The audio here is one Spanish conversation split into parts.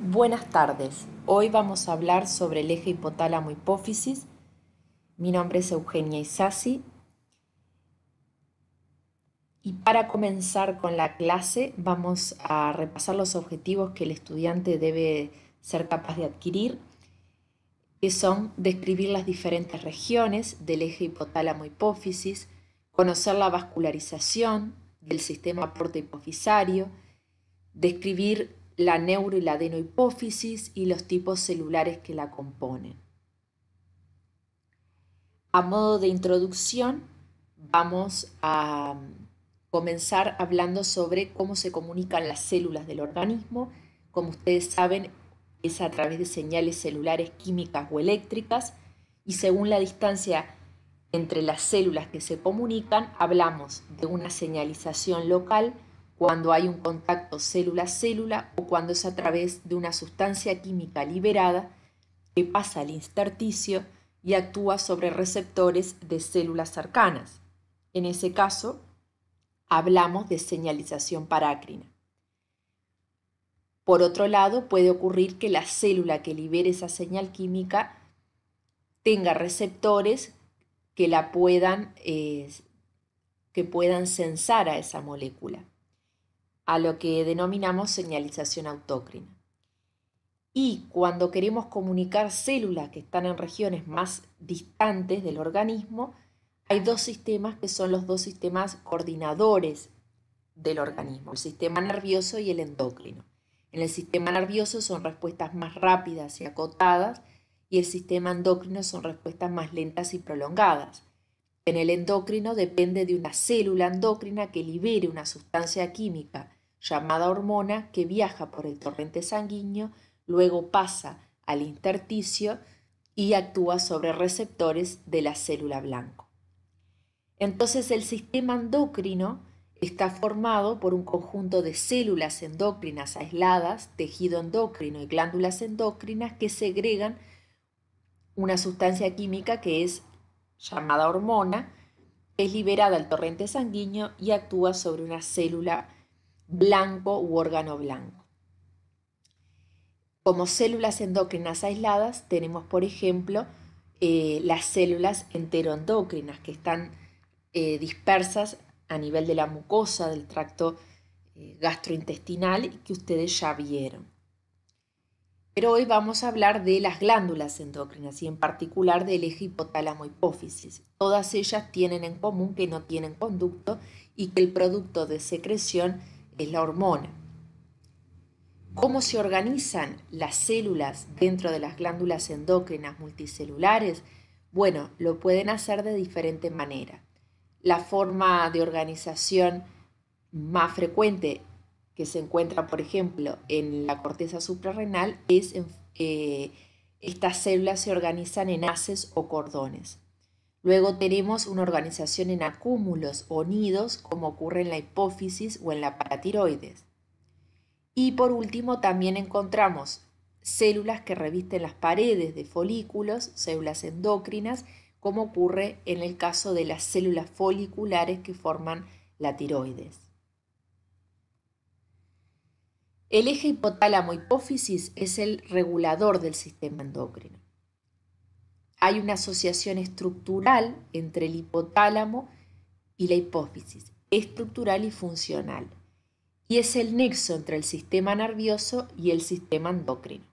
Buenas tardes. Hoy vamos a hablar sobre el eje hipotálamo hipófisis. Mi nombre es Eugenia Isasi. Y para comenzar con la clase vamos a repasar los objetivos que el estudiante debe ser capaz de adquirir, que son describir las diferentes regiones del eje hipotálamo hipófisis, conocer la vascularización del sistema aporte hipofisario, describir la neuro y la adenohipófisis y los tipos celulares que la componen. A modo de introducción, vamos a um, comenzar hablando sobre cómo se comunican las células del organismo. Como ustedes saben, es a través de señales celulares químicas o eléctricas y según la distancia entre las células que se comunican, hablamos de una señalización local cuando hay un contacto célula-célula o cuando es a través de una sustancia química liberada que pasa al intersticio y actúa sobre receptores de células cercanas. En ese caso, hablamos de señalización parácrina. Por otro lado, puede ocurrir que la célula que libere esa señal química tenga receptores que la puedan, eh, que puedan sensar a esa molécula a lo que denominamos señalización autócrina. Y cuando queremos comunicar células que están en regiones más distantes del organismo, hay dos sistemas que son los dos sistemas coordinadores del organismo, el sistema nervioso y el endocrino. En el sistema nervioso son respuestas más rápidas y acotadas y el sistema endocrino son respuestas más lentas y prolongadas. En el endocrino depende de una célula endocrina que libere una sustancia química llamada hormona, que viaja por el torrente sanguíneo, luego pasa al intersticio y actúa sobre receptores de la célula blanco. Entonces el sistema endocrino está formado por un conjunto de células endocrinas aisladas, tejido endocrino y glándulas endocrinas que segregan una sustancia química que es llamada hormona, es liberada al torrente sanguíneo y actúa sobre una célula blanco u órgano blanco. Como células endócrinas aisladas tenemos, por ejemplo, eh, las células enteroendócrinas que están eh, dispersas a nivel de la mucosa, del tracto eh, gastrointestinal que ustedes ya vieron. Pero hoy vamos a hablar de las glándulas endócrinas y en particular del eje hipotálamo hipófisis. Todas ellas tienen en común que no tienen conducto y que el producto de secreción es la hormona. Cómo se organizan las células dentro de las glándulas endócrinas multicelulares, bueno, lo pueden hacer de diferente manera. La forma de organización más frecuente que se encuentra, por ejemplo, en la corteza suprarrenal es que eh, estas células se organizan en haces o cordones. Luego tenemos una organización en acúmulos o nidos, como ocurre en la hipófisis o en la paratiroides. Y por último, también encontramos células que revisten las paredes de folículos, células endócrinas, como ocurre en el caso de las células foliculares que forman la tiroides. El eje hipotálamo-hipófisis es el regulador del sistema endocrino hay una asociación estructural entre el hipotálamo y la hipófisis, estructural y funcional, y es el nexo entre el sistema nervioso y el sistema endocrino.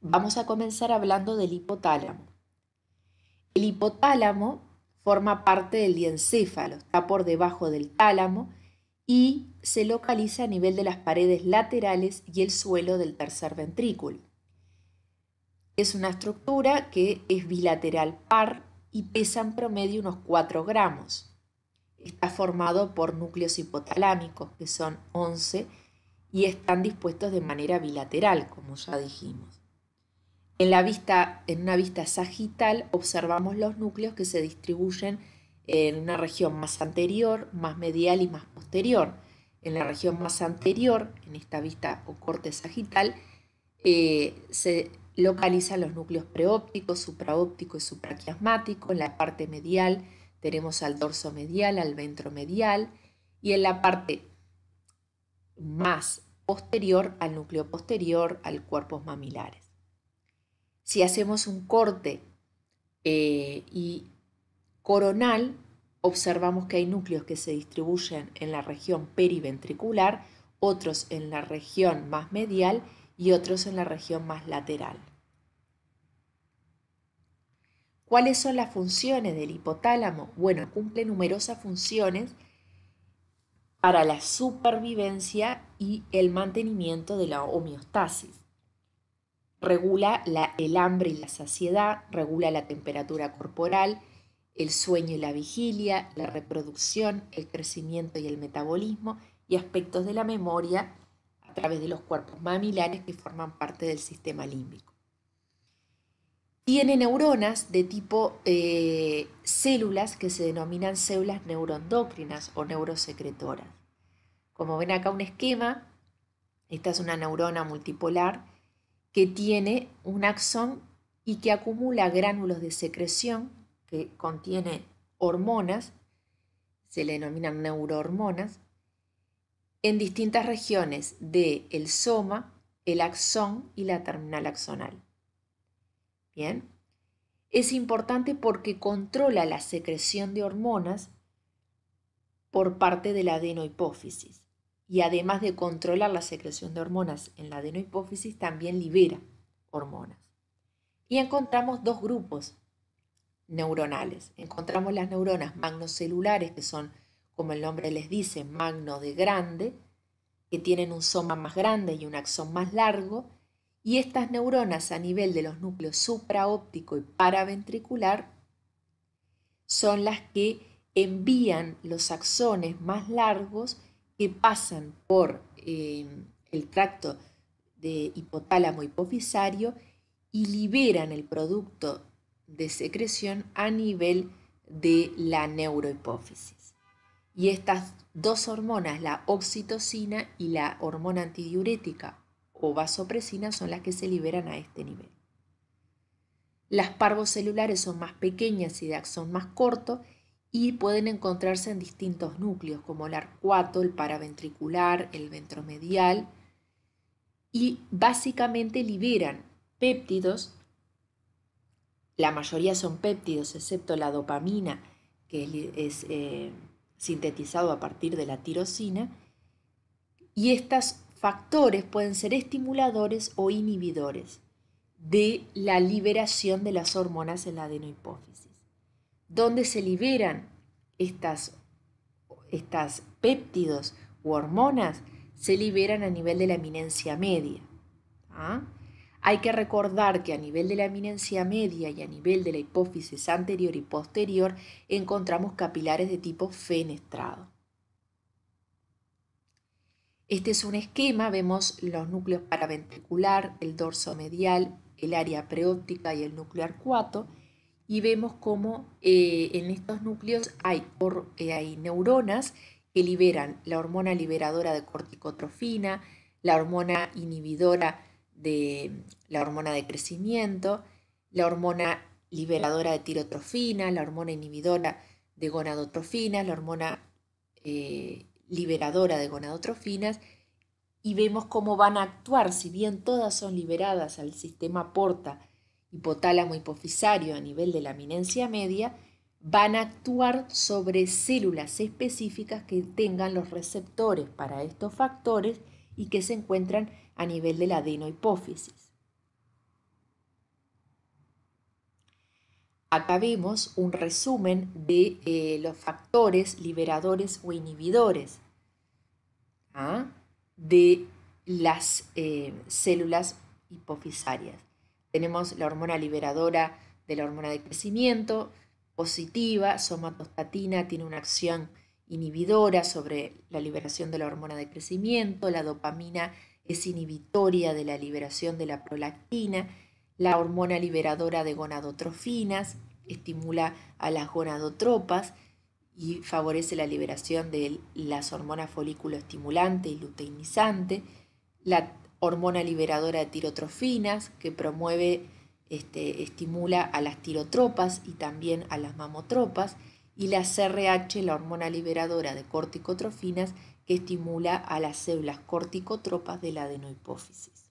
Vamos a comenzar hablando del hipotálamo. El hipotálamo forma parte del diencéfalo, está por debajo del tálamo y se localiza a nivel de las paredes laterales y el suelo del tercer ventrículo. Es una estructura que es bilateral par y pesa en promedio unos 4 gramos. Está formado por núcleos hipotalámicos, que son 11, y están dispuestos de manera bilateral, como ya dijimos. En, la vista, en una vista sagital observamos los núcleos que se distribuyen en una región más anterior, más medial y más posterior. En la región más anterior, en esta vista o corte sagital, eh, se Localiza los núcleos preópticos, supraópticos y supraquiasmático. En la parte medial tenemos al dorso medial, al ventromedial y en la parte más posterior al núcleo posterior, al cuerpo mamilares. Si hacemos un corte eh, y coronal, observamos que hay núcleos que se distribuyen en la región periventricular, otros en la región más medial y otros en la región más lateral. ¿Cuáles son las funciones del hipotálamo? Bueno, cumple numerosas funciones para la supervivencia y el mantenimiento de la homeostasis. Regula el hambre y la saciedad, regula la temperatura corporal, el sueño y la vigilia, la reproducción, el crecimiento y el metabolismo y aspectos de la memoria a través de los cuerpos mamilares que forman parte del sistema límbico tiene neuronas de tipo eh, células que se denominan células neuroendocrinas o neurosecretoras. Como ven acá un esquema, esta es una neurona multipolar que tiene un axón y que acumula gránulos de secreción que contiene hormonas, se le denominan neurohormonas, en distintas regiones del el soma, el axón y la terminal axonal es importante porque controla la secreción de hormonas por parte de la adenohipófisis. Y además de controlar la secreción de hormonas en la adenohipófisis, también libera hormonas. Y encontramos dos grupos neuronales. Encontramos las neuronas magnocelulares, que son, como el nombre les dice, magno de grande, que tienen un soma más grande y un axón más largo, y estas neuronas a nivel de los núcleos supraóptico y paraventricular son las que envían los axones más largos que pasan por eh, el tracto de hipotálamo hipofisario y liberan el producto de secreción a nivel de la neurohipófisis. Y estas dos hormonas, la oxitocina y la hormona antidiurética o vasopresina son las que se liberan a este nivel. Las parvocelulares son más pequeñas y de axón más corto y pueden encontrarse en distintos núcleos como el arcuato, el paraventricular, el ventromedial y básicamente liberan péptidos, la mayoría son péptidos excepto la dopamina que es eh, sintetizado a partir de la tirosina y estas factores pueden ser estimuladores o inhibidores de la liberación de las hormonas en la adenohipófisis. Donde se liberan estas, estas péptidos u hormonas? Se liberan a nivel de la eminencia media. ¿ah? Hay que recordar que a nivel de la eminencia media y a nivel de la hipófisis anterior y posterior encontramos capilares de tipo fenestrado. Este es un esquema, vemos los núcleos paraventricular, el dorso medial, el área preóptica y el núcleo arcuato, y vemos cómo eh, en estos núcleos eh, hay, neuronas que liberan la hormona liberadora de corticotrofina, la hormona inhibidora de la hormona de crecimiento, la hormona liberadora de tirotrofina, la hormona inhibidora de gonadotrofina, la hormona eh, liberadora de gonadotrofinas y vemos cómo van a actuar, si bien todas son liberadas al sistema porta hipotálamo hipofisario a nivel de la eminencia media, van a actuar sobre células específicas que tengan los receptores para estos factores y que se encuentran a nivel de la adenohipófisis. Acá vemos un resumen de eh, los factores liberadores o inhibidores ¿ah? de las eh, células hipofisarias. Tenemos la hormona liberadora de la hormona de crecimiento positiva, somatostatina tiene una acción inhibidora sobre la liberación de la hormona de crecimiento, la dopamina es inhibitoria de la liberación de la prolactina, la hormona liberadora de gonadotrofinas, estimula a las gonadotropas y favorece la liberación de las hormonas folículo estimulante y luteinizante, la hormona liberadora de tirotrofinas que promueve, este, estimula a las tirotropas y también a las mamotropas, y la CRH, la hormona liberadora de corticotrofinas, que estimula a las células corticotropas de la adenohipófisis.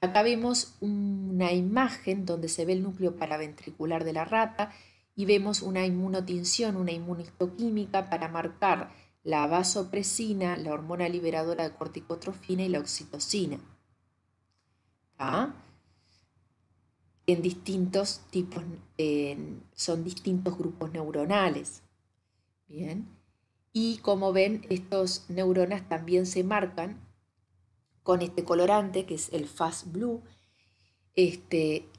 Acá vemos una imagen donde se ve el núcleo paraventricular de la rata y vemos una inmunotinción, una inmunistoquímica para marcar la vasopresina, la hormona liberadora de corticotrofina y la oxitocina. En distintos tipos, son distintos grupos neuronales. Bien. Y como ven, estos neuronas también se marcan con este colorante que es el Fast Blue, este,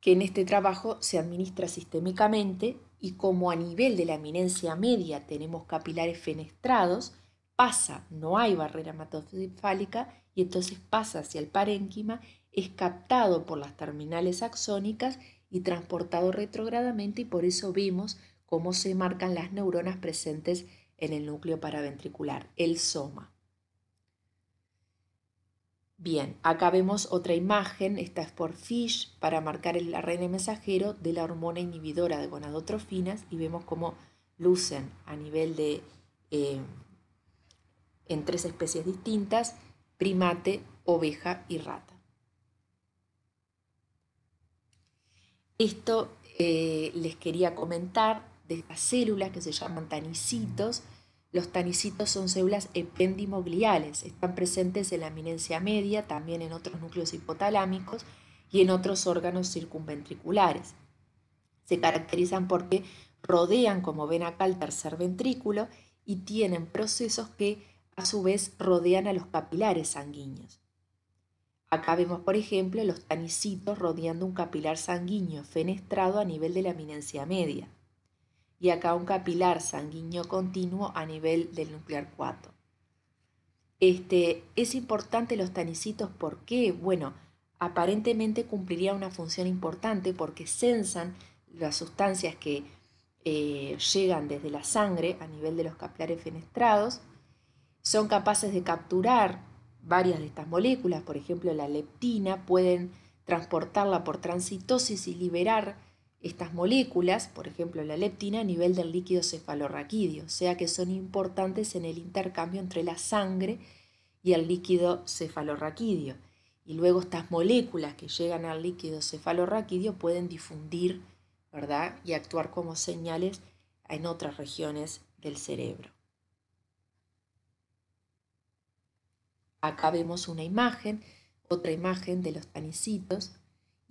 que en este trabajo se administra sistémicamente y como a nivel de la eminencia media tenemos capilares fenestrados, pasa, no hay barrera hematocefálica y entonces pasa hacia el parénquima, es captado por las terminales axónicas y transportado retrogradamente y por eso vimos cómo se marcan las neuronas presentes en el núcleo paraventricular, el soma. Bien, acá vemos otra imagen, esta es por Fish, para marcar el ARN mensajero de la hormona inhibidora de gonadotrofinas y vemos cómo lucen a nivel de, eh, en tres especies distintas, primate, oveja y rata. Esto eh, les quería comentar de estas células que se llaman tanicitos, los tanicitos son células ependimogliales, están presentes en la eminencia media, también en otros núcleos hipotalámicos y en otros órganos circunventriculares. Se caracterizan porque rodean como ven acá el tercer ventrículo y tienen procesos que a su vez rodean a los capilares sanguíneos. Acá vemos, por ejemplo, los tanicitos rodeando un capilar sanguíneo fenestrado a nivel de la eminencia media y acá un capilar sanguíneo continuo a nivel del nuclear 4. Este, es importante los tanicitos porque, bueno, aparentemente cumpliría una función importante porque sensan las sustancias que eh, llegan desde la sangre a nivel de los capilares fenestrados, son capaces de capturar varias de estas moléculas, por ejemplo la leptina, pueden transportarla por transitosis y liberar estas moléculas, por ejemplo la leptina, a nivel del líquido cefalorraquídeo, o sea que son importantes en el intercambio entre la sangre y el líquido cefalorraquídeo. Y luego estas moléculas que llegan al líquido cefalorraquídeo pueden difundir ¿verdad? y actuar como señales en otras regiones del cerebro. Acá vemos una imagen, otra imagen de los tanicitos,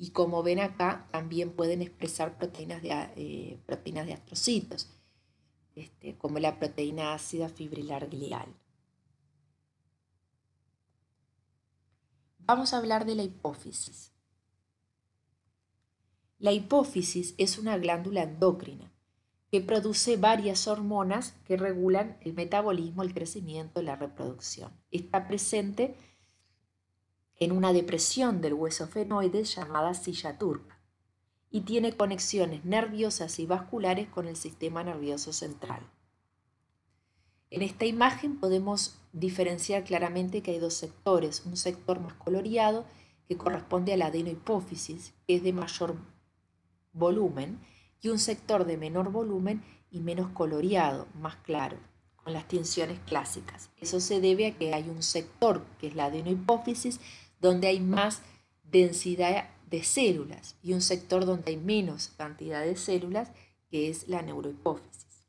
y como ven acá, también pueden expresar proteínas de, eh, astrocitos, este, como la proteína ácida fibrilar glial. Vamos a hablar de la hipófisis. La hipófisis es una glándula endocrina que produce varias hormonas que regulan el metabolismo, el crecimiento, la reproducción. Está presente en en una depresión del hueso fenoide llamada silla turca y tiene conexiones nerviosas y vasculares con el sistema nervioso central. En esta imagen podemos diferenciar claramente que hay dos sectores, un sector más coloreado que corresponde a la adenohipófisis, que es de mayor volumen, y un sector de menor volumen y menos coloreado, más claro, con las tensiones clásicas. Eso se debe a que hay un sector, que es la adenohipófisis, donde hay más densidad de células y un sector donde hay menos cantidad de células, que es la neurohipófisis.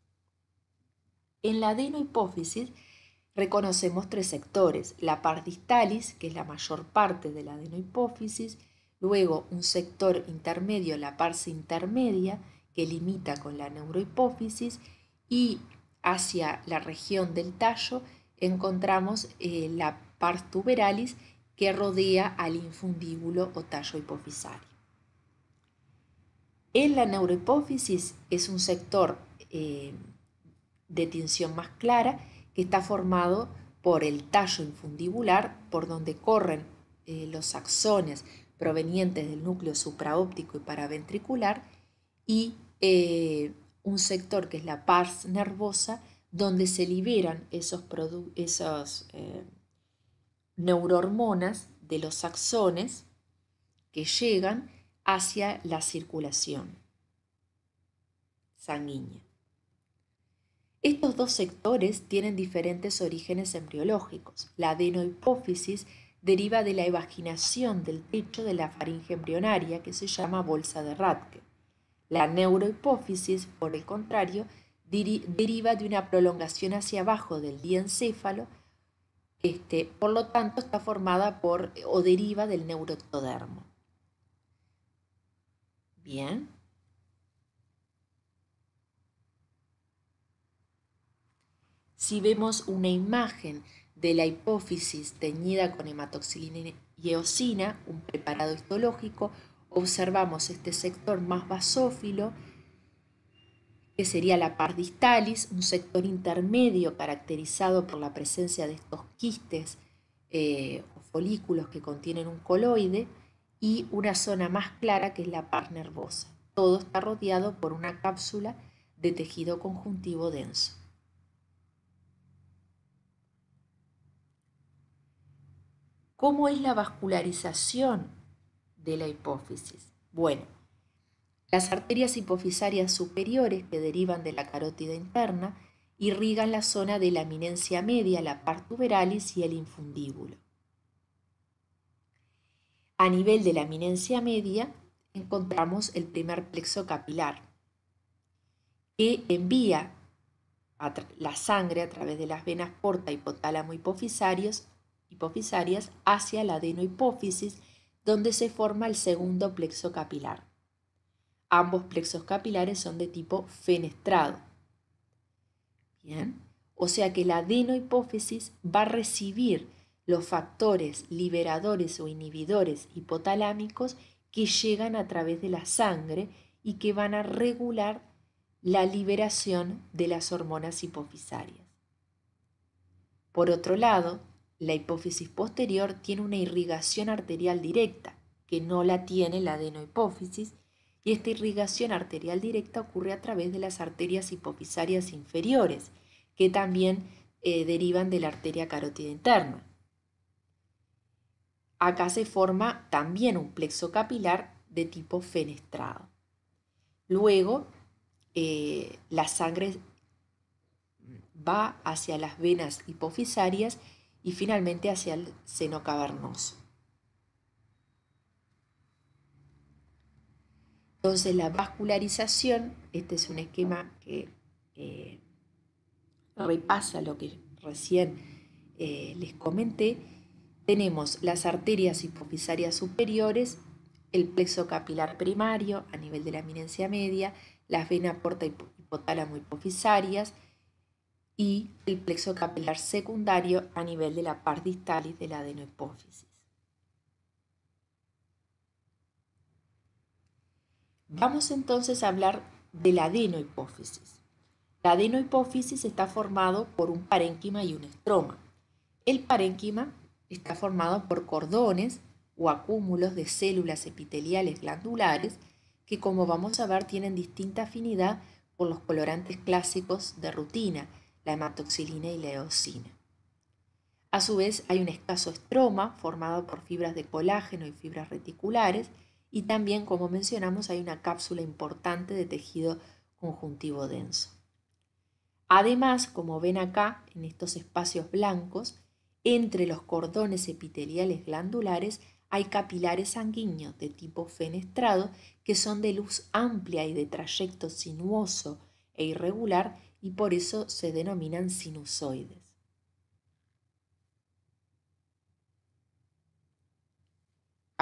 En la adenohipófisis reconocemos tres sectores, la distalis, que es la mayor parte de la adenohipófisis, luego un sector intermedio, la pars intermedia, que limita con la neurohipófisis, y hacia la región del tallo encontramos eh, la pars tuberalis, que rodea al infundíbulo o tallo hipofisario. En la neurohipófisis es un sector eh, de tinción más clara que está formado por el tallo infundibular, por donde corren eh, los axones provenientes del núcleo supraóptico y paraventricular, y eh, un sector que es la pars nervosa, donde se liberan esos, neurohormonas de los axones que llegan hacia la circulación sanguínea. Estos dos sectores tienen diferentes orígenes embriológicos. La adenohipófisis deriva de la evaginación del techo de la faringe embrionaria que se llama bolsa de Radke. La neurohipófisis, por el contrario, deriva de una prolongación hacia abajo del diencéfalo este, por lo tanto, está formada por o deriva del neuroectodermo. Bien. Si vemos una imagen de la hipófisis teñida con hematoxilina y eosina, un preparado histológico, observamos este sector más basófilo que sería la par distalis, un sector intermedio caracterizado por la presencia de estos quistes eh, o folículos que contienen un coloide, y una zona más clara que es la par nervosa. Todo está rodeado por una cápsula de tejido conjuntivo denso. ¿Cómo es la vascularización de la hipófisis? Bueno, las arterias hipofisarias superiores que derivan de la carótida interna irrigan la zona de la eminencia media, la partuberalis y el infundíbulo. A nivel de la eminencia media encontramos el primer plexo capilar que envía la sangre a través de las venas porta hipotálamo hipofisarios, hipofisarias hacia la adenohipófisis donde se forma el segundo plexo capilar. Ambos plexos capilares son de tipo fenestrado. Bien, o sea que la adenohipófisis va a recibir los factores liberadores o inhibidores hipotalámicos que llegan a través de la sangre y que van a regular la liberación de las hormonas hipofisarias. Por otro lado, la hipófisis posterior tiene una irrigación arterial directa, que no la tiene la adenohipófisis, y esta irrigación arterial directa ocurre a través de las arterias hipofisarias inferiores, que también eh, derivan de la arteria carótida interna. Acá se forma también un plexo capilar de tipo fenestrado. Luego, eh, la sangre va hacia las venas hipofisarias y finalmente hacia el seno cavernoso. Entonces la vascularización, este es un esquema que eh, repasa lo que recién eh, les comenté, tenemos las arterias hipofisarias superiores, el plexo capilar primario a nivel de la eminencia media, las venas porta hipotálamo hipofisarias y el plexo capilar secundario a nivel de la par distalis de la adenohipófisis. Vamos entonces a hablar de la adenohipófisis. La adenohipófisis está formado por un parénquima y un estroma. El parénquima está formado por cordones o acúmulos de células epiteliales glandulares que como vamos a ver tienen distinta afinidad por los colorantes clásicos de rutina, la hematoxilina y la eosina. A su vez hay un escaso estroma formado por fibras de colágeno y fibras reticulares y también, como mencionamos, hay una cápsula importante de tejido conjuntivo denso. Además, como ven acá, en estos espacios blancos, entre los cordones epiteliales glandulares hay capilares sanguíneos de tipo fenestrado que son de luz amplia y de trayecto sinuoso e irregular y por eso se denominan sinusoides.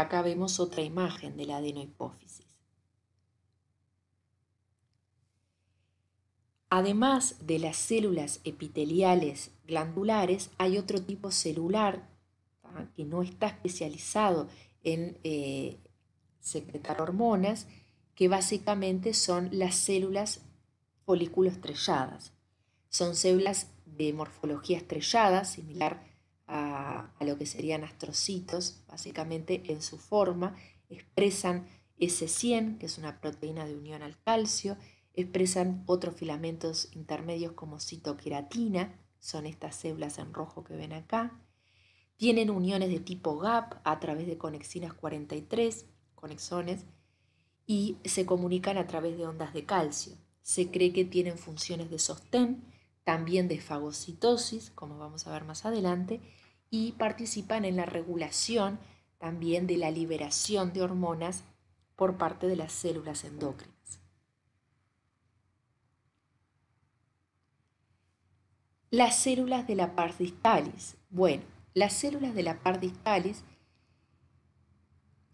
Acá vemos otra imagen de la adenohipófisis. Además de las células epiteliales glandulares, hay otro tipo celular que no está especializado en eh, secretar hormonas, que básicamente son las células folículo estrelladas. Son células de morfología estrellada, similar a, lo que serían astrocitos, básicamente en su forma, expresan S100, que es una proteína de unión al calcio, expresan otros filamentos intermedios como citoqueratina, son estas células en rojo que ven acá, tienen uniones de tipo GAP a través de conexinas 43, conexones, y se comunican a través de ondas de calcio. Se cree que tienen funciones de sostén, también de fagocitosis, como vamos a ver más adelante, y participan en la regulación también de la liberación de hormonas por parte de las células endócrinas. Las células de la par distalis. Bueno, las células de la par distalis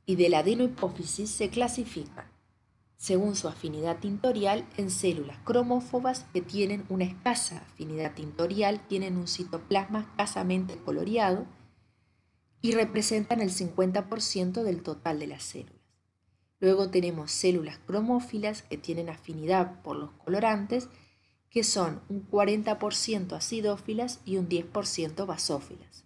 y de la adenohipófisis se clasifican según su afinidad tintorial, en células cromófobas que tienen una escasa afinidad tintorial, tienen un citoplasma escasamente coloreado y representan el 50% del total de las células. Luego tenemos células cromófilas que tienen afinidad por los colorantes, que son un 40% acidófilas y un 10% basófilas.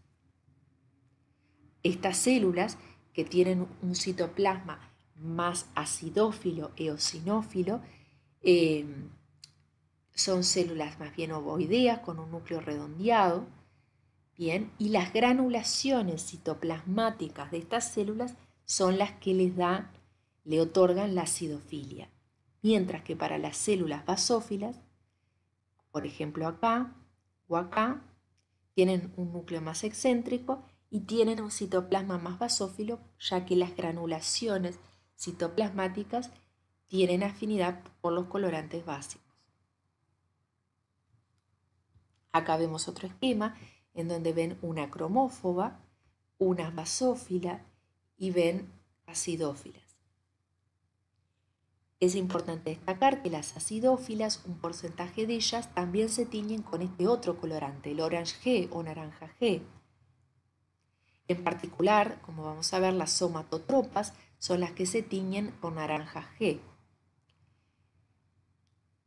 Estas células que tienen un citoplasma más acidófilo, eosinófilo, eh, son células más bien ovoideas con un núcleo redondeado, bien, y las granulaciones citoplasmáticas de estas células son las que les le otorgan la acidofilia. Mientras que para las células basófilas, por ejemplo acá o acá, tienen un núcleo más excéntrico y tienen un citoplasma más basófilo, ya que las granulaciones citoplasmáticas tienen afinidad por los colorantes básicos. Acá vemos otro esquema en donde ven una cromófoba, una basófila y ven acidófilas. Es importante destacar que las acidófilas, un porcentaje de ellas, también se tiñen con este otro colorante, el orange G o naranja G. En particular, como vamos a ver, las somatotropas son las que se tiñen con naranja G.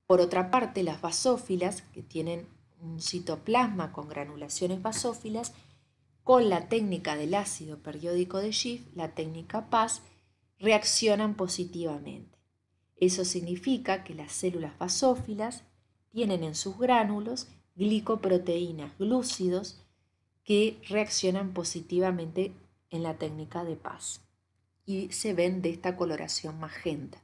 Por otra parte, las basófilas, que tienen un citoplasma con granulaciones basófilas, con la técnica del ácido periódico de Schiff, la técnica PAS, reaccionan positivamente. Eso significa que las células basófilas tienen en sus gránulos glicoproteínas, glúcidos, que reaccionan positivamente en la técnica de PAS y se ven de esta coloración magenta.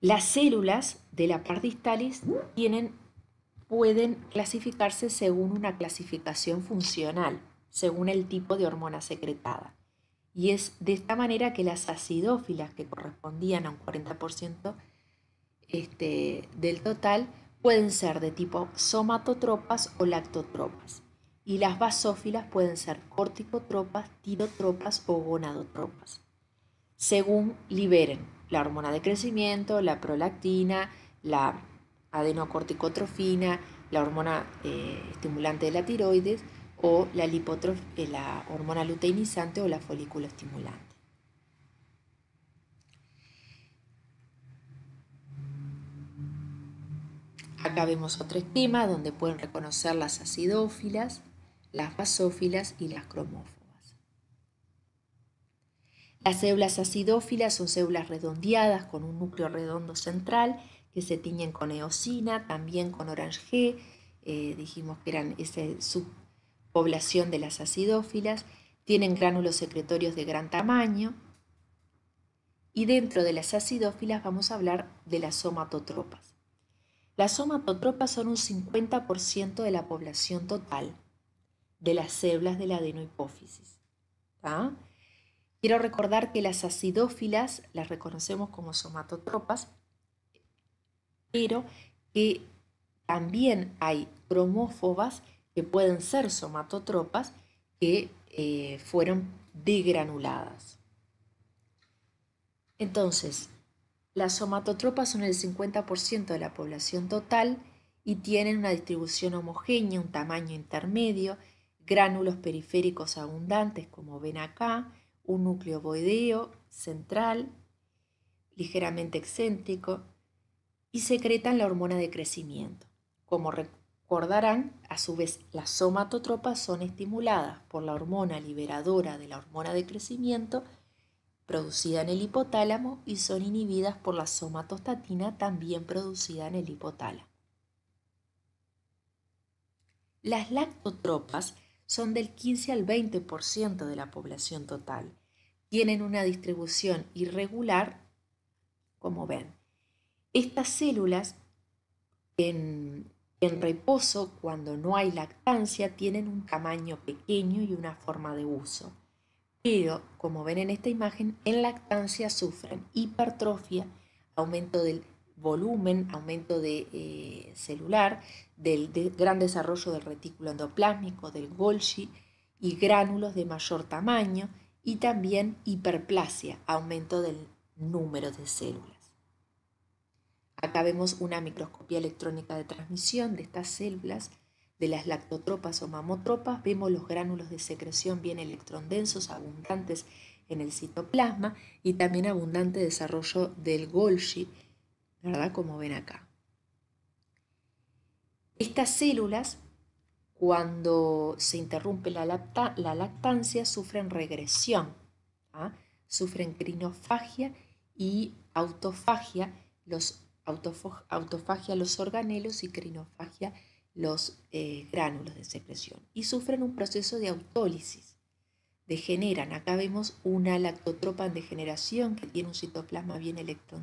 Las células de la par tienen, pueden clasificarse según una clasificación funcional, según el tipo de hormona secretada. Y es de esta manera que las acidófilas, que correspondían a un 40% este, del total, pueden ser de tipo somatotropas o lactotropas y las basófilas pueden ser corticotropas, tirotropas o gonadotropas, según liberen la hormona de crecimiento, la prolactina, la adenocorticotrofina, la hormona eh, estimulante de la tiroides o la, eh, la hormona luteinizante o la folículo estimulante. Acá vemos otro esquema donde pueden reconocer las acidófilas, las basófilas y las cromófobas. Las células acidófilas son células redondeadas con un núcleo redondo central que se tiñen con eosina, también con orange eh, dijimos que eran esa subpoblación de las acidófilas, tienen gránulos secretorios de gran tamaño y dentro de las acidófilas vamos a hablar de las somatotropas. Las somatotropas son un 50% de la población total de las células de la adenohipófisis. Quiero recordar que las acidófilas las reconocemos como somatotropas, pero que también hay cromófobas que pueden ser somatotropas que eh, fueron degranuladas. Entonces, las somatotropas son el 50% de la población total y tienen una distribución homogénea, un tamaño intermedio, gránulos periféricos abundantes como ven acá, un núcleo boideo central, ligeramente excéntrico, y secretan la hormona de crecimiento. Como recordarán, a su vez las somatotropas son estimuladas por la hormona liberadora de la hormona de crecimiento, producida en el hipotálamo y son inhibidas por la somatostatina también producida en el hipotálamo. Las lactotropas son del 15 al 20% de la población total. Tienen una distribución irregular, como ven. Estas células en, en reposo, cuando no hay lactancia, tienen un tamaño pequeño y una forma de uso como ven en esta imagen, en lactancia sufren hipertrofia, aumento del volumen, aumento de, eh, celular, del gran desarrollo del retículo endoplásmico, del Golgi y gránulos de mayor tamaño y también hiperplasia, aumento del número de células. Acá vemos una microscopía electrónica de transmisión de estas células de las lactotropas o mamotropas vemos los gránulos de secreción bien electrondensos, abundantes en el citoplasma y también abundante desarrollo del Golgi, ¿verdad? Como ven acá. Estas células, cuando se interrumpe la, lactancia, sufren regresión, ¿ah? sufren crinofagia y autofagia, los autofagia los organelos y crinofagia los eh, gránulos de secreción y sufren un proceso de autólisis. Degeneran. Acá vemos una lactotropa en degeneración que tiene un citoplasma bien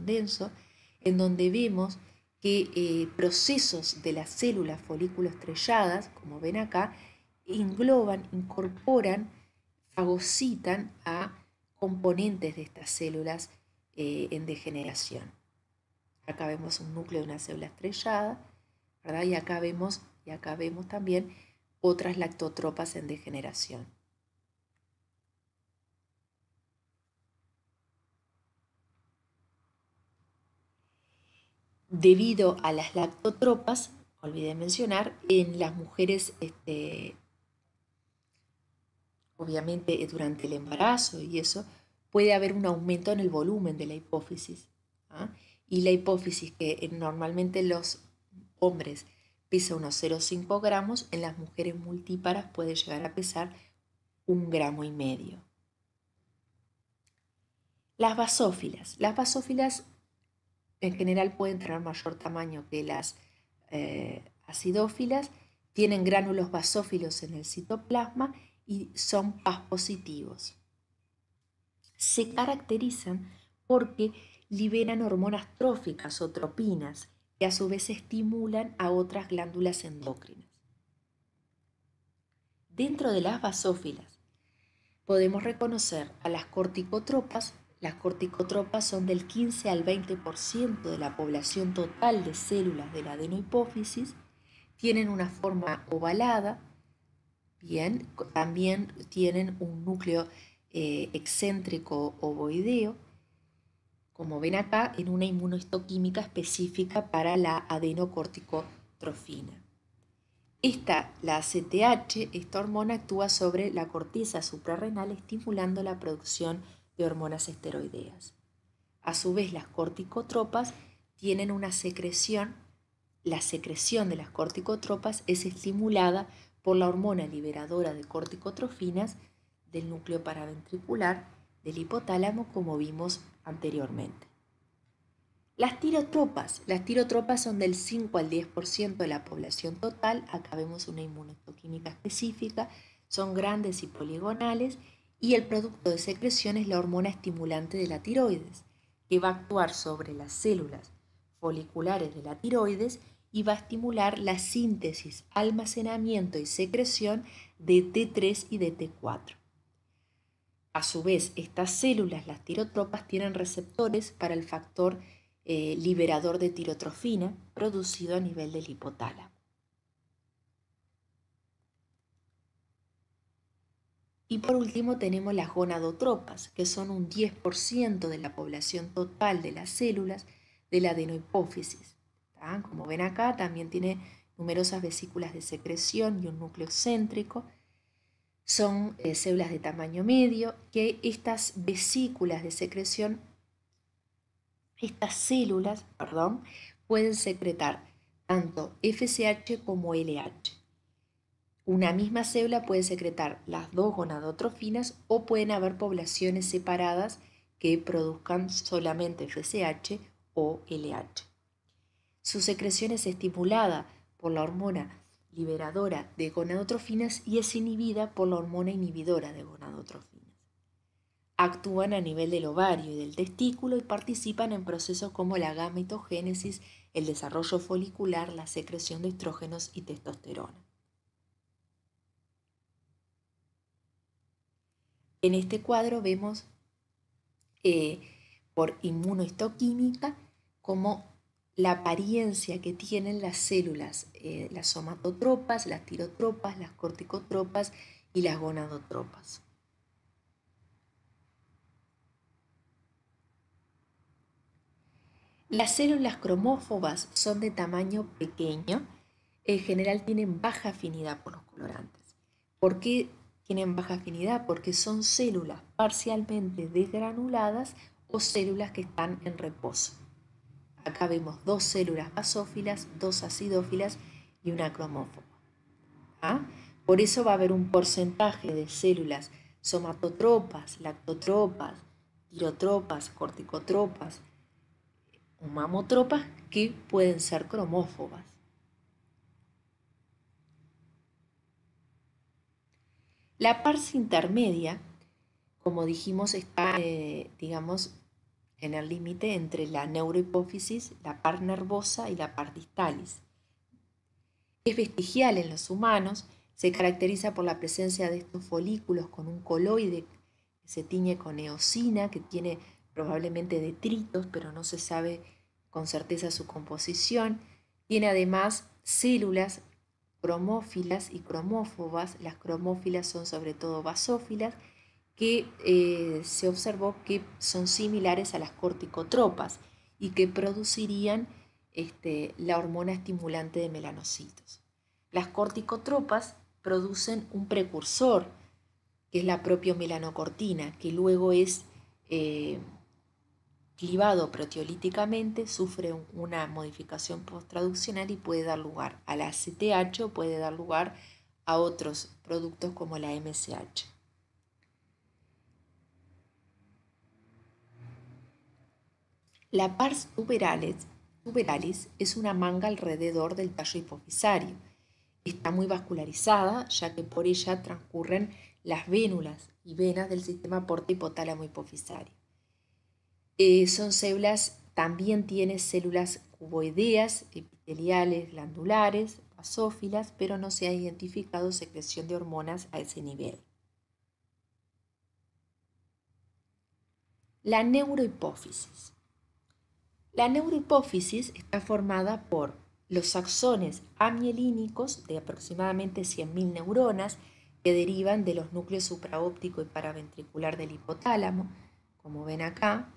denso, en donde vemos que eh, procesos de las células folículo estrelladas, como ven acá, engloban, incorporan, fagocitan a componentes de estas células eh, en degeneración. Acá vemos un núcleo de una célula estrellada ¿verdad? Y acá vemos, y acá vemos también otras lactotropas en degeneración. Debido a las lactotropas, olvidé mencionar, en las mujeres, este, obviamente durante el embarazo y eso, puede haber un aumento en el volumen de la hipófisis. ¿ah? Y la hipófisis, que normalmente los hombres pesa unos 0,5 gramos, en las mujeres multíparas puede llegar a pesar un gramo y medio. Las basófilas. Las basófilas en general pueden tener mayor tamaño que las eh, acidófilas, tienen gránulos basófilos en el citoplasma y son PAS positivos. Se caracterizan porque liberan hormonas tróficas o tropinas que a su vez estimulan a otras glándulas endócrinas. Dentro de las basófilas podemos reconocer a las corticotropas. Las corticotropas son del 15 al 20% de la población total de células de la adenohipófisis. Tienen una forma ovalada. también tienen un núcleo eh, excéntrico ovoideo como ven acá, en una inmunohistoquímica específica para la adenocorticotrofina. Esta, la CTH, esta hormona actúa sobre la corteza suprarrenal estimulando la producción de hormonas esteroideas. A su vez, las corticotropas tienen una secreción, la secreción de las corticotropas es estimulada por la hormona liberadora de corticotrofinas del núcleo paraventricular del hipotálamo, como vimos anteriormente. Las tirotropas. Las tirotropas son del 5 al 10% de la población total. Acá vemos una inmunotoquímica específica. Son grandes y poligonales. Y el producto de secreción es la hormona estimulante de la tiroides, que va a actuar sobre las células foliculares de la tiroides y va a estimular la síntesis, almacenamiento y secreción de T3 y de T4. A su vez, estas células, las tirotropas, tienen receptores para el factor eh, liberador de tirotrofina producido a nivel del hipotálamo. Y por último tenemos las gonadotropas, que son un 10% de la población total de las células de la adenohipófisis. Como ven acá, también tiene numerosas vesículas de secreción y un núcleo céntrico son eh, células de tamaño medio que estas vesículas de secreción, estas células, perdón, pueden secretar tanto FSH como LH. Una misma célula puede secretar las dos gonadotrofinas o pueden haber poblaciones separadas que produzcan solamente FSH o LH. Su secreción es estimulada por la hormona liberadora de gonadotrofinas y es inhibida por la hormona inhibidora de gonadotrofinas. Actúan a nivel del ovario y del testículo y participan en procesos como la gametogénesis, el desarrollo folicular, la secreción de estrógenos y testosterona. En este cuadro vemos eh, por inmunohistoquímica como la apariencia que tienen las células, eh, las somatotropas, las tirotropas, las corticotropas y las gonadotropas. Las células cromófobas son de tamaño pequeño, en general tienen baja afinidad por los colorantes. ¿Por qué tienen baja afinidad? Porque son células parcialmente desgranuladas o células que están en reposo. Acá vemos dos células basófilas, dos acidófilas y una cromófoba. ¿ah? Por eso va a haber un porcentaje de células somatotropas, lactotropas, tirotropas, corticotropas, mamotropas que pueden ser cromófobas. La parte intermedia, como dijimos, está, eh, digamos, en el límite entre la neurohipófisis, la par nervosa y la par distalis. Es vestigial en los humanos, se caracteriza por la presencia de estos folículos con un coloide que se tiñe con eosina, que tiene probablemente detritos, pero no se sabe con certeza su composición. Tiene además células cromófilas y cromófobas. Las cromófilas son sobre todo basófilas que eh, se observó que son similares a las corticotropas y que producirían este, la hormona estimulante de melanocitos. Las corticotropas producen un precursor, que es la propia melanocortina, que luego es eh, clivado proteolíticamente, sufre una modificación postraduccional y puede dar lugar a la CTH o puede dar lugar a otros productos como la MSH. La pars tuberalis, es una manga alrededor del tallo hipofisario. Está muy vascularizada, ya que por ella transcurren las vénulas y venas del sistema porta hipotálamo hipofisario. Eh, son células, también tiene células cuboideas, epiteliales, glandulares, basófilas, pero no se ha identificado secreción de hormonas a ese nivel. La neurohipófisis. La neurohipófisis está formada por los axones amielínicos de aproximadamente 100.000 neuronas que derivan de los núcleos supraóptico y paraventricular del hipotálamo, como ven acá,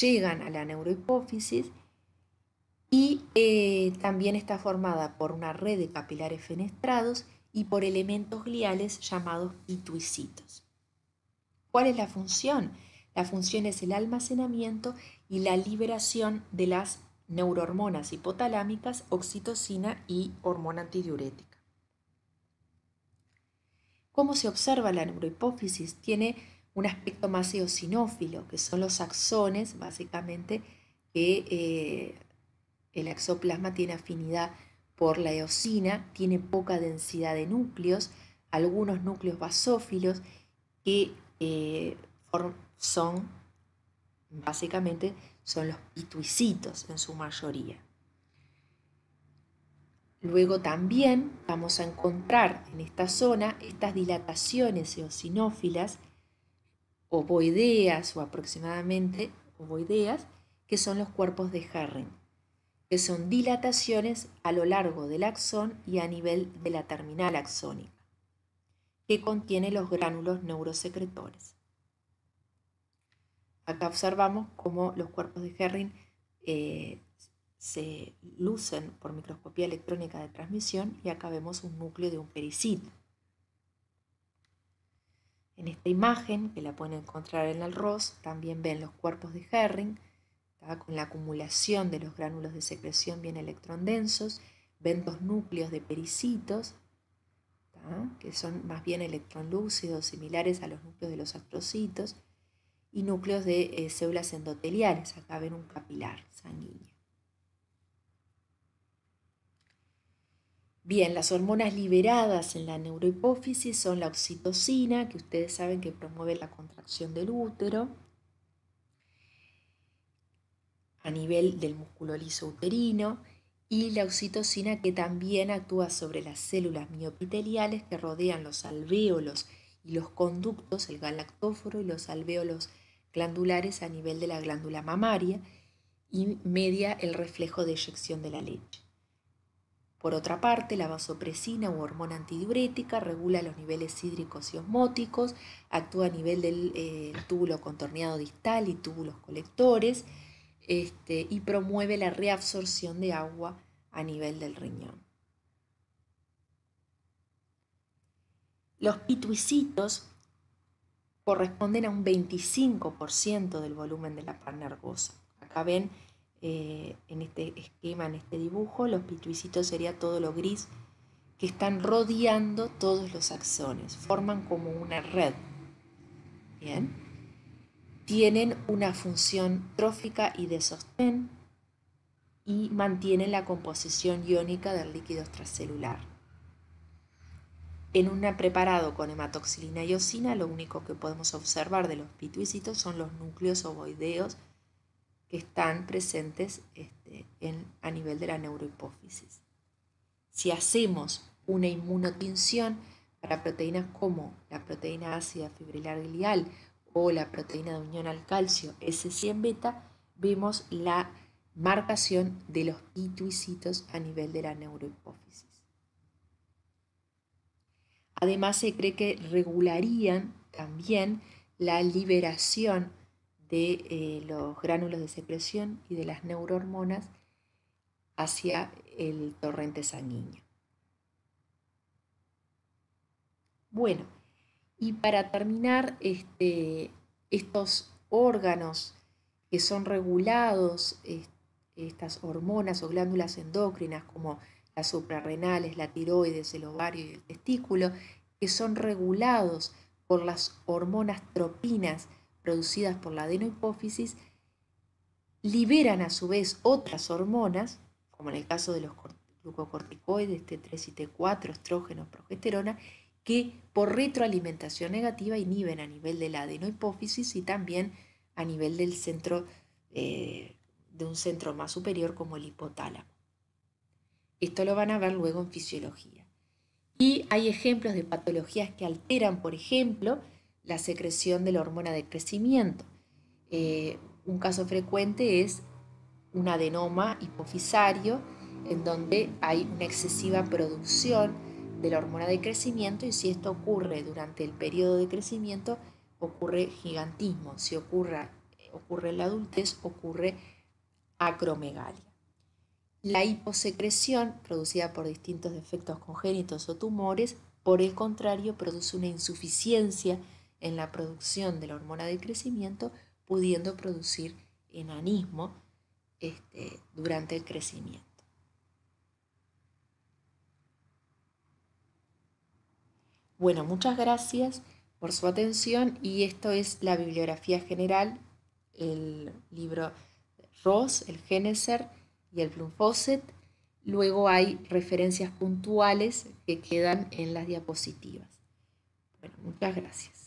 llegan a la neurohipófisis y eh, también está formada por una red de capilares fenestrados y por elementos gliales llamados pituicitos. ¿Cuál es la función? La función es el almacenamiento y la liberación de las neurohormonas hipotalámicas, oxitocina y hormona antidiurética. ¿Cómo se observa la neurohipófisis? Tiene un aspecto más eosinófilo, que son los axones, básicamente, que eh, el axoplasma tiene afinidad por la eosina, tiene poca densidad de núcleos, algunos núcleos basófilos que eh, forman son, básicamente, son los pituicitos en su mayoría. Luego también vamos a encontrar en esta zona estas dilataciones eosinófilas, ovoideas o aproximadamente ovoideas, que son los cuerpos de Herring, que son dilataciones a lo largo del axón y a nivel de la terminal axónica, que contiene los gránulos neurosecretores. Acá observamos cómo los cuerpos de Herring eh, se lucen por microscopía electrónica de transmisión y acá vemos un núcleo de un pericito. En esta imagen, que la pueden encontrar en el ROS, también ven los cuerpos de Herring, con la acumulación de los gránulos de secreción bien electrondensos, ven dos núcleos de pericitos, que son más bien electronlúcidos, similares a los núcleos de los astrocitos, y núcleos de eh, células endoteliales. Acá ven un capilar sanguíneo. Bien, las hormonas liberadas en la neurohipófisis son la oxitocina, que ustedes saben que promueve la contracción del útero a nivel del músculo liso uterino, y la oxitocina que también actúa sobre las células miopiteliales que rodean los alvéolos y los conductos, el galactóforo y los alvéolos glandulares a nivel de la glándula mamaria y media el reflejo de eyección de la leche. Por otra parte, la vasopresina o hormona antidiurética regula los niveles hídricos y osmóticos, actúa a nivel del eh, túbulo contorneado distal y túbulos colectores este, y promueve la reabsorción de agua a nivel del riñón. Los pituicitos corresponden a un 25% del volumen de la pan nervosa. Acá ven eh, en este esquema, en este dibujo, los pituicitos sería todo lo gris que están rodeando todos los axones, forman como una red. Tienen una función trófica y de sostén y mantienen la composición iónica del líquido extracelular. En un preparado con hematoxilina y osina, lo único que podemos observar de los pituicitos son los núcleos ovoideos que están presentes este, a nivel de la neurohipófisis. Si hacemos una inmunotinción para proteínas como la proteína ácida fibrilar glial o la proteína de unión al calcio S100 beta, vemos la marcación de los pituicitos a nivel de la neurohipófisis. Además, se cree que regularían también la liberación de eh, los gránulos de secreción y de las neurohormonas hacia el torrente sanguíneo. Bueno, y para terminar, este, estos órganos que son regulados, estas hormonas o glándulas endocrinas como las suprarrenales, la tiroides, el ovario y el testículo, que son regulados por las hormonas tropinas producidas por la adenohipófisis, liberan a su vez otras hormonas, como en el caso de los glucocorticoides, T3 y T4, estrógenos, progesterona, que por retroalimentación negativa inhiben a nivel de la adenohipófisis y también a nivel del centro, eh, de un centro más superior como el hipotálamo. Esto lo van a ver luego en fisiología. Y hay ejemplos de patologías que alteran, por ejemplo, la secreción de la hormona de crecimiento. Eh, un caso frecuente es un adenoma hipofisario en donde hay una excesiva producción de la hormona de crecimiento y si esto ocurre durante el periodo de crecimiento ocurre gigantismo, si ocurre en la adultez ocurre acromegalia. La hiposecreción, producida por distintos defectos congénitos o tumores, por el contrario, produce una insuficiencia en la producción de la hormona de crecimiento, pudiendo producir enanismo este, durante el crecimiento. Bueno, muchas gracias por su atención y esto es la bibliografía general, el libro Ross, el Geneser y el Blue Luego hay referencias puntuales que quedan en las diapositivas. Bueno, muchas gracias.